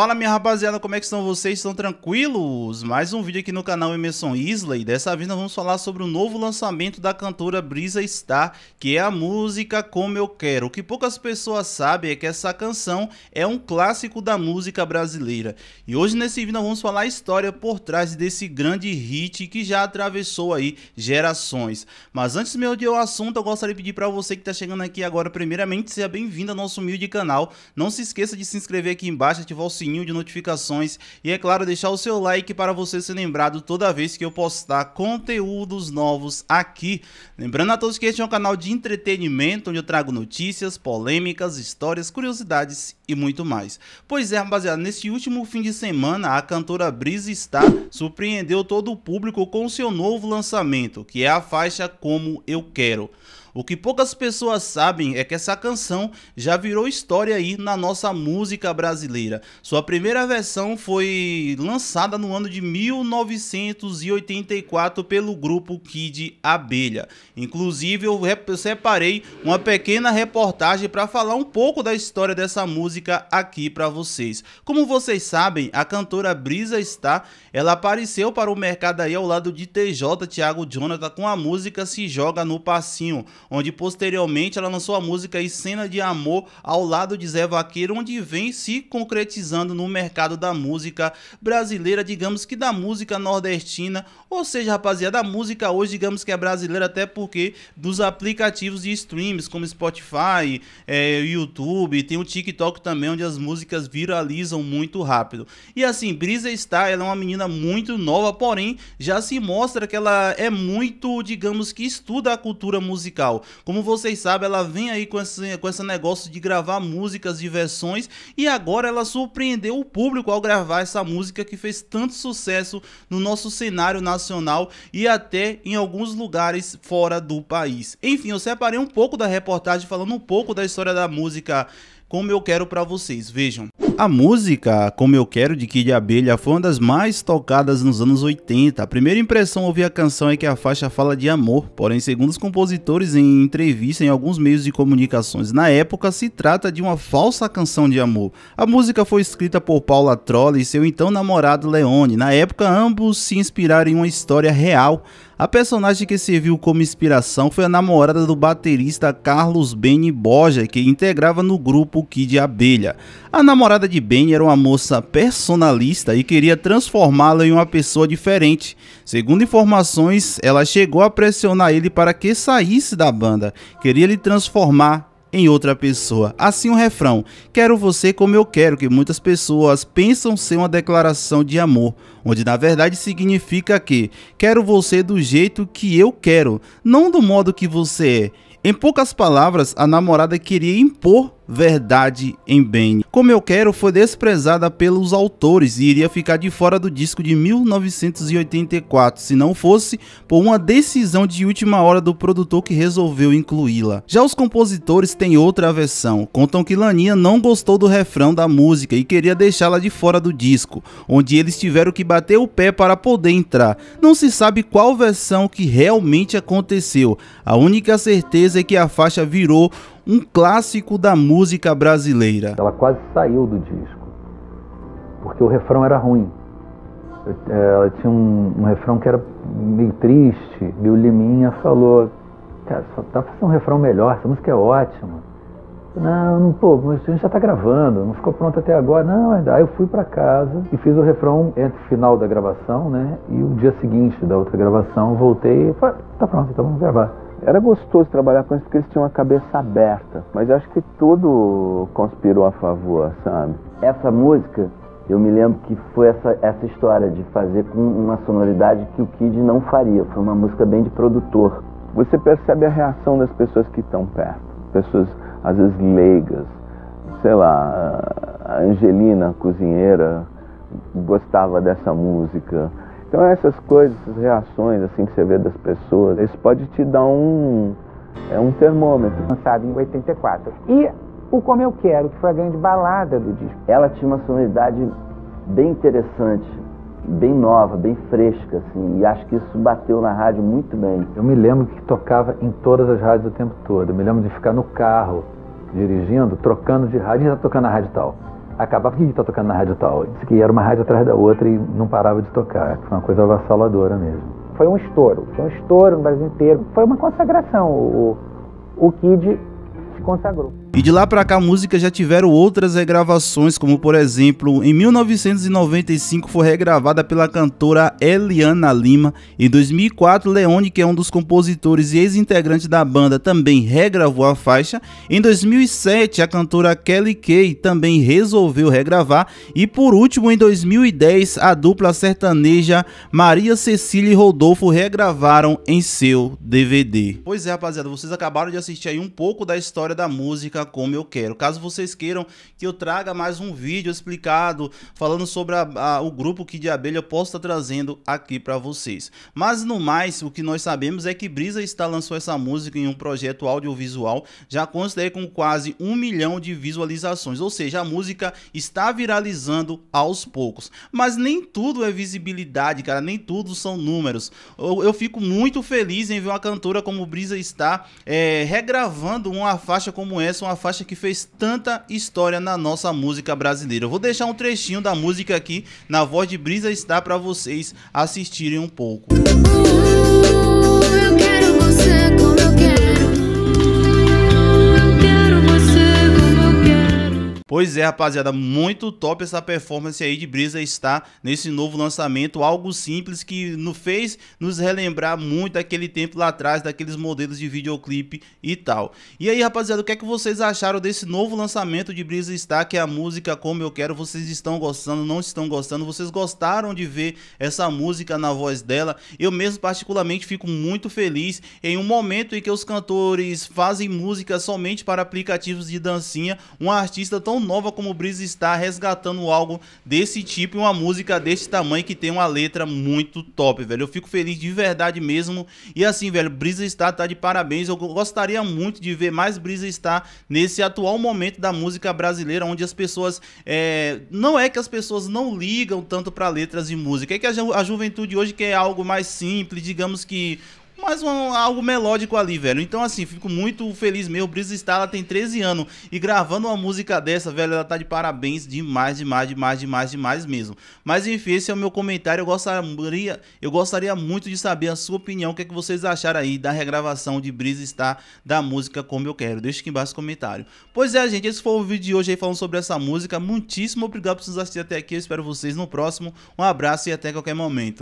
Fala minha rapaziada, como é que estão vocês? Estão tranquilos? Mais um vídeo aqui no canal Emerson Isley. dessa vez nós vamos falar sobre o novo lançamento da cantora Brisa Star, que é a música Como Eu Quero. O que poucas pessoas sabem é que essa canção é um clássico da música brasileira. E hoje nesse vídeo nós vamos falar a história por trás desse grande hit que já atravessou aí gerações. Mas antes meu de o assunto, eu gostaria de pedir para você que está chegando aqui agora, primeiramente, seja bem-vindo ao nosso humilde canal. Não se esqueça de se inscrever aqui embaixo, ativar o sininho de notificações e, é claro, deixar o seu like para você ser lembrado toda vez que eu postar conteúdos novos aqui. Lembrando a todos que este é um canal de entretenimento onde eu trago notícias, polêmicas, histórias, curiosidades e muito mais. Pois é, rapaziada, nesse último fim de semana a cantora Brisa está surpreendeu todo o público com seu novo lançamento, que é a faixa Como Eu Quero. O que poucas pessoas sabem é que essa canção já virou história aí na nossa música brasileira. Sua primeira versão foi lançada no ano de 1984 pelo grupo Kid Abelha. Inclusive, eu separei uma pequena reportagem para falar um pouco da história dessa música aqui para vocês. Como vocês sabem, a cantora Brisa está, ela apareceu para o mercado aí ao lado de TJ Thiago Jonathan com a música Se Joga no Passinho onde posteriormente ela lançou a música E Cena de Amor ao lado de Zé Vaqueiro, onde vem se concretizando no mercado da música brasileira, digamos que da música nordestina, ou seja, rapaziada, a música hoje, digamos que é brasileira, até porque dos aplicativos de streams como Spotify, é, YouTube, tem o TikTok também, onde as músicas viralizam muito rápido. E assim, Brisa está, ela é uma menina muito nova, porém já se mostra que ela é muito, digamos que estuda a cultura musical. Como vocês sabem, ela vem aí com esse, com esse negócio de gravar músicas e versões e agora ela surpreendeu o público ao gravar essa música que fez tanto sucesso no nosso cenário nacional e até em alguns lugares fora do país. Enfim, eu separei um pouco da reportagem falando um pouco da história da música como eu quero para vocês. Vejam. A música Como Eu Quero de Kid Abelha foi uma das mais tocadas nos anos 80. A primeira impressão ao ouvir a canção é que a faixa fala de amor, porém, segundo os compositores em entrevista em alguns meios de comunicações na época, se trata de uma falsa canção de amor. A música foi escrita por Paula Troll e seu então namorado Leone. Na época, ambos se inspiraram em uma história real a personagem que serviu como inspiração foi a namorada do baterista Carlos Beni Borja, que integrava no grupo Kid Abelha. A namorada de Beni era uma moça personalista e queria transformá la em uma pessoa diferente. Segundo informações, ela chegou a pressionar ele para que saísse da banda, queria lhe transformar em outra pessoa. Assim o refrão, quero você como eu quero, que muitas pessoas pensam ser uma declaração de amor, onde na verdade significa que quero você do jeito que eu quero, não do modo que você é. Em poucas palavras, a namorada queria impor Verdade em Bem. Como Eu Quero foi desprezada pelos autores e iria ficar de fora do disco de 1984, se não fosse por uma decisão de última hora do produtor que resolveu incluí-la. Já os compositores têm outra versão, contam que Lania não gostou do refrão da música e queria deixá-la de fora do disco, onde eles tiveram que bater o pé para poder entrar. Não se sabe qual versão que realmente aconteceu, a única certeza é que a faixa virou um clássico da música brasileira. Ela quase saiu do disco, porque o refrão era ruim. Ela tinha um, um refrão que era meio triste, e o Liminha falou, cara, só tá pra fazer um refrão melhor, essa música é ótima. Não, não, pô, mas a gente já tá gravando, não ficou pronto até agora. Não, é, aí eu fui para casa e fiz o refrão entre o final da gravação, né? E o dia seguinte da outra gravação, voltei e falei, ah, tá pronto, então vamos gravar. Era gostoso trabalhar com eles porque eles tinham a cabeça aberta, mas acho que tudo conspirou a favor, sabe? Essa música, eu me lembro que foi essa, essa história de fazer com uma sonoridade que o Kid não faria. Foi uma música bem de produtor. Você percebe a reação das pessoas que estão perto, pessoas às vezes leigas, sei lá, a Angelina, a cozinheira, gostava dessa música. Então essas coisas, essas reações assim que você vê das pessoas, isso pode te dar um, é um termômetro. Lançado em 84. E o Como Eu Quero, que foi a grande balada do disco. Ela tinha uma sonoridade bem interessante, bem nova, bem fresca, assim, e acho que isso bateu na rádio muito bem. Eu me lembro que tocava em todas as rádios o tempo todo. Eu me lembro de ficar no carro, dirigindo, trocando de rádio, já tá tocando na rádio tal acabava, por que está tocando na rádio tal? Disse que era uma rádio atrás da outra e não parava de tocar. Foi uma coisa avassaladora mesmo. Foi um estouro, foi um estouro no Brasil inteiro. Foi uma consagração. O, o Kid se consagrou. E de lá para cá a música já tiveram outras regravações, como por exemplo, em 1995 foi regravada pela cantora Eliana Lima, em 2004 Leone, que é um dos compositores e ex-integrante da banda, também regravou a faixa. Em 2007 a cantora Kelly Kay também resolveu regravar e por último em 2010 a dupla sertaneja Maria Cecília e Rodolfo regravaram em seu DVD. Pois é, rapaziada, vocês acabaram de assistir aí um pouco da história da música como eu quero. Caso vocês queiram que eu traga mais um vídeo explicado falando sobre a, a, o grupo que de abelha eu posso estar trazendo aqui para vocês. Mas no mais, o que nós sabemos é que Brisa está lançou essa música em um projeto audiovisual, já considerei com quase um milhão de visualizações, ou seja, a música está viralizando aos poucos. Mas nem tudo é visibilidade, cara, nem tudo são números. Eu, eu fico muito feliz em ver uma cantora como Brisa está é, eh, regravando uma faixa como essa, uma uma faixa que fez tanta história na nossa música brasileira. Eu vou deixar um trechinho da música aqui na voz de Brisa está para vocês assistirem um pouco. Música Pois é, rapaziada, muito top essa performance aí de Brisa está nesse novo lançamento, algo simples que nos fez nos relembrar muito aquele tempo lá atrás, daqueles modelos de videoclipe e tal. E aí, rapaziada, o que é que vocês acharam desse novo lançamento de Brisa está, que é a música Como Eu Quero? Vocês estão gostando, não estão gostando? Vocês gostaram de ver essa música na voz dela? Eu mesmo particularmente fico muito feliz em um momento em que os cantores fazem música somente para aplicativos de dancinha, um artista tão nova como o Brisa está resgatando algo desse tipo e uma música desse tamanho que tem uma letra muito top, velho. Eu fico feliz de verdade mesmo. E assim, velho, Brisa está, tá de parabéns. Eu gostaria muito de ver mais Brisa estar nesse atual momento da música brasileira, onde as pessoas. É... Não é que as pessoas não ligam tanto para letras de música, é que a, ju a juventude hoje quer algo mais simples, digamos que mais um, algo melódico ali, velho. Então, assim, fico muito feliz mesmo. Brisa está ela tem 13 anos e gravando uma música dessa, velho, ela tá de parabéns demais, demais, demais, demais, demais mesmo. Mas, enfim, esse é o meu comentário. Eu gostaria, eu gostaria muito de saber a sua opinião, o que, é que vocês acharam aí da regravação de Brisa está da música Como Eu Quero. Deixa aqui embaixo o comentário. Pois é, gente, esse foi o vídeo de hoje aí falando sobre essa música. Muitíssimo obrigado por vocês assistirem até aqui. Eu espero vocês no próximo. Um abraço e até qualquer momento.